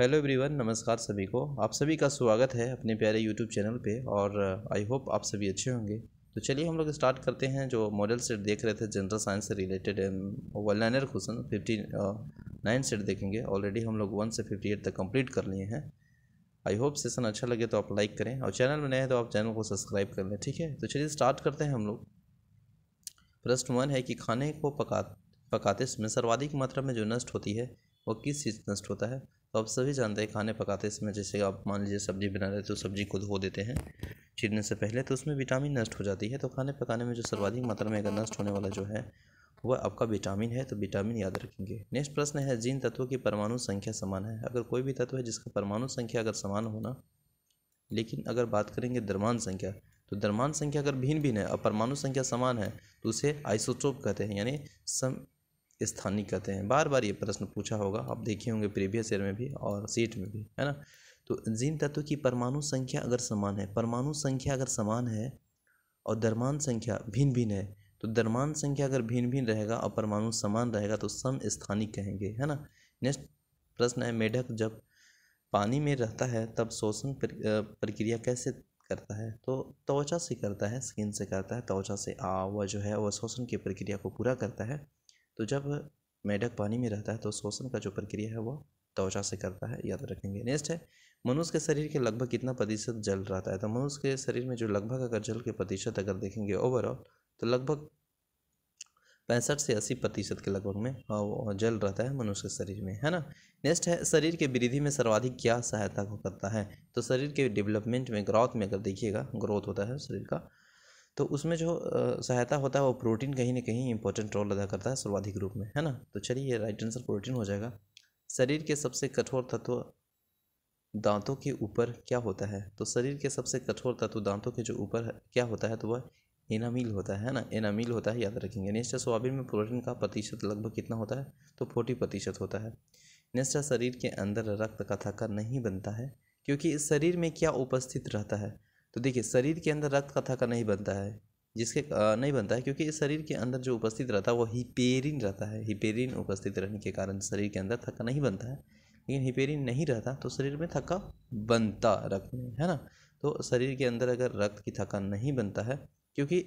hello everyone नमस्कार सभी को आप सभी का स्वागत है अपने प्यारे यूट्यूब चैनल पे और आई uh, होप आप सभी अच्छे होंगे तो चलिए हम लोग स्टार्ट करते हैं जो मॉडल सेट देख रहे थे जनरल साइंस से related one liner question fifty nine set देखेंगे ऑलरेडी हम लोग वन से फिफ्टी एट तक कंप्लीट कर लिए हैं आई होप सेसन अच्छा लगे तो आप लाइक करें और चैनल में नए तो आप चैनल को सब्सक्राइब कर लें ठीक है तो चलिए स्टार्ट करते हैं हम लोग प्रश्न वन है कि खाने को पका पकाते समय सर्वाधिक मात्रा में जो नष्ट होती है वो किस चीज़ नष्ट होता है तो आप सभी जानते हैं खाने पकाते समय जैसे आप मान लीजिए सब्ज़ी बना रहे तो सब्ज़ी को धो देते हैं छीनने से पहले तो उसमें विटामिन नष्ट हो जाती है तो खाने पकाने में जो सर्वाधिक मात्रा में अगर नष्ट होने वाला जो है वह आपका विटामिन है तो विटामिन याद रखेंगे नेक्स्ट प्रश्न है जिन तत्वों की परमाणु संख्या समान है अगर कोई भी तत्व है जिसका परमाणु संख्या अगर समान होना लेकिन अगर बात करेंगे द्रमान संख्या तो द्रमान संख्या अगर भिन्न भिन्न है और परमाणु संख्या समान है तो उसे आइसोटोप कहते हैं यानी सम स्थानिक कहते हैं बार बार ये प्रश्न पूछा होगा आप देखे होंगे प्रीवियस ईयर में भी और सीट में भी है ना तो जिन तत्व की परमाणु संख्या अगर समान है परमाणु संख्या अगर समान है और दरमान संख्या भिन्न भिन्न है तो दरमान संख्या अगर भिन्न भिन्न रहेगा और परमाणु समान रहेगा तो सम स्थानिक कहेंगे है ना नेक्स्ट प्रश्न है मेढक जब पानी में रहता है तब शोषण प्रक्रिया कैसे करता है तो त्वचा से करता है स्किन से करता है त्वचा से आ वह जो है वह शोषण की प्रक्रिया को पूरा करता है तो जब मेढक पानी में रहता है तो शोषण का जो प्रक्रिया है वह त्वचा से करता है याद रखेंगे नेक्स्ट है मनुष्य के शरीर के लगभग कितना प्रतिशत जल रहता है तो मनुष्य के शरीर में जो लगभग अगर जल के प्रतिशत अगर देखेंगे ओवरऑल तो लगभग पैंसठ से अस्सी प्रतिशत के लगभग में हाँ, जल रहता है मनुष्य के शरीर में है ना नेक्स्ट है शरीर के वृद्धि में सर्वाधिक क्या सहायता को करता है तो शरीर के डेवलपमेंट में ग्रोथ में अगर देखिएगा ग्रोथ होता है शरीर का तो उसमें जो सहायता होता है वो प्रोटीन कहीं ना कहीं इंपॉर्टेंट रोल अदा करता है सर्वाधिक रूप में है ना तो चलिए राइट आंसर प्रोटीन हो जाएगा शरीर के सबसे कठोर तत्व दांतों के ऊपर क्या होता है तो शरीर के सबसे कठोर तत्व दांतों के जो ऊपर क्या होता है तो वह एनामिल होता है ना एनामिल होता है याद रखेंगे नेक्स्ट सोयाबीन में प्रोटीन का प्रतिशत लगभग कितना होता है तो फोर्टी प्रतिशत होता है नेक्स्ट शरीर के अंदर रक्त का थक्का नहीं बनता है क्योंकि इस शरीर में क्या उपस्थित रहता है तो देखिए शरीर के अंदर रक्त का थका नहीं बनता है जिसके नहीं बनता है क्योंकि शरीर के अंदर जो उपस्थित रहता है वो हिपेरिन रहता है हिपेरिन उपस्थित रहने के कारण शरीर के अंदर थका नहीं बनता है लेकिन हिपेरिन नहीं रहता तो शरीर में थका बनता रक्त में है ना तो शरीर के अंदर अगर रक्त की थका नहीं बनता है क्योंकि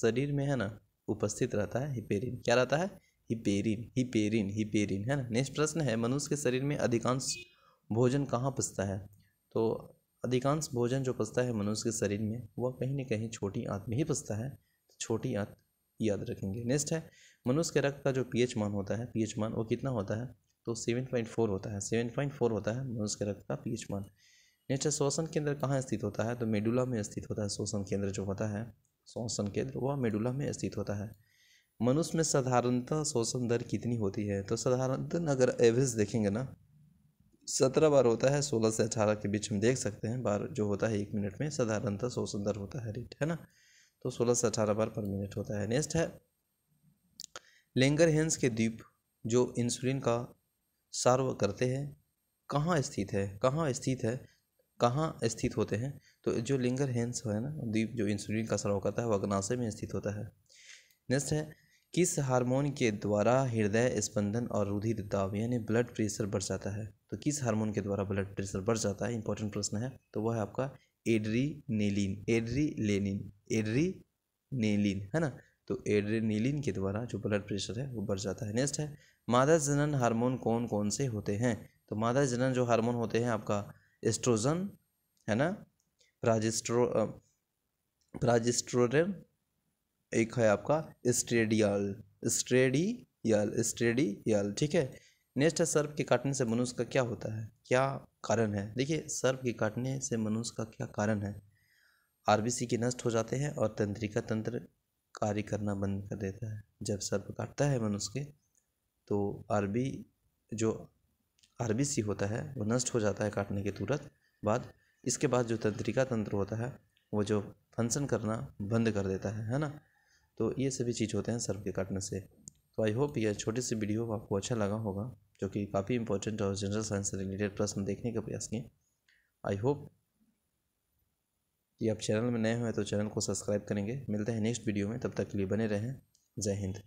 शरीर में है ना उपस्थित रहता है हिपेरिन क्या रहता है हिपेरिन हिपेरिन हिपेरिन है ना नेक्स्ट प्रश्न है मनुष्य के शरीर में अधिकांश भोजन कहाँ पसता है तो अधिकांश भोजन जो पसता है मनुष्य के शरीर में वह कहीं न कहीं छोटी आंत में ही पसता है तो छोटी आंत याद रखेंगे नेक्स्ट है मनुष्य के रक्त का जो पीएच मान होता है पीएच मान वो कितना होता है तो सेवन पॉइंट फोर होता है सेवन पॉइंट फोर होता है मनुष्य के रक्त का पीएच मान नेक्स्ट है श्वसन केंद्र कहाँ स्थित होता है तो मेडुला में स्थित होता है श्वसन केंद्र जो होता है श्वसन केंद्र वह मेडुला में स्थित होता है मनुष्य में साधारणतः शोषण दर कितनी होती है तो साधारणतः अगर एवरेज देखेंगे ना सत्रह बार होता है सोलह से अठारह के बीच हम देख सकते हैं बार जो होता है एक मिनट में साधारणतः सौ सुंदर होता है रेट है ना तो सोलह से अठारह बार पर मिनट होता है नेक्स्ट है लेंगर हेंस के द्वीप जो इंसुलिन का सार्व करते हैं कहाँ स्थित है कहाँ स्थित है कहाँ स्थित होते हैं तो जो लिंगर हेंस है ना द्वीप जो इंसुलिन का सर्व करता है वह अग्नाशय में स्थित होता है नेक्स्ट है किस हार्मोन के द्वारा हृदय स्पंदन और रुधिर दाब यानी ब्लड प्रेशर बढ़ जाता है तो किस हार्मोन के द्वारा ब्लड प्रेशर बढ़ जाता है इंपॉर्टेंट प्रश्न है तो वह है आपका एड्रीनेलिन एड्रीलेनिन एड्रीनेलिन है ना तो एड्रीनेलिन के द्वारा जो ब्लड प्रेशर है वो बढ़ जाता है नेक्स्ट है मादा जनन हार्मोन कौन कौन से होते हैं तो मादा जनन जो हार्मोन होते हैं आपका एस्ट्रोजन है ना प्राजिस्ट्रो प्राजिस्ट्रोरन एक है आपका स्ट्रेडियल स्ट्रेडियल स्ट्रेडियल ठीक है नेक्स्ट है सर्प के काटने से मनुष्य का क्या होता है क्या कारण है देखिए सर्प के काटने से मनुष्य का क्या कारण है आरबीसी के नष्ट हो जाते हैं और तंत्रिका तंत्र कार्य करना बंद कर देता है जब सर्प काटता है मनुष्य के तो आरबी जो आरबीसी होता है वो नष्ट हो जाता है काटने के तुरंत बाद इसके बाद जो तंत्रिका तंत्र होता है वो जो फंक्शन करना बंद कर देता है है ना तो ये सभी चीज़ होते हैं सर्फ के काटने से तो आई होप यह छोटी सी वीडियो आपको अच्छा लगा होगा जो कि काफ़ी इंपॉर्टेंट और जनरल साइंस से रिलेटेड प्रश्न देखने का प्रयास किए आई होप कि आप चैनल में नए हुए तो चैनल को सब्सक्राइब करेंगे मिलते हैं नेक्स्ट वीडियो में तब तक के लिए बने रहें जय हिंद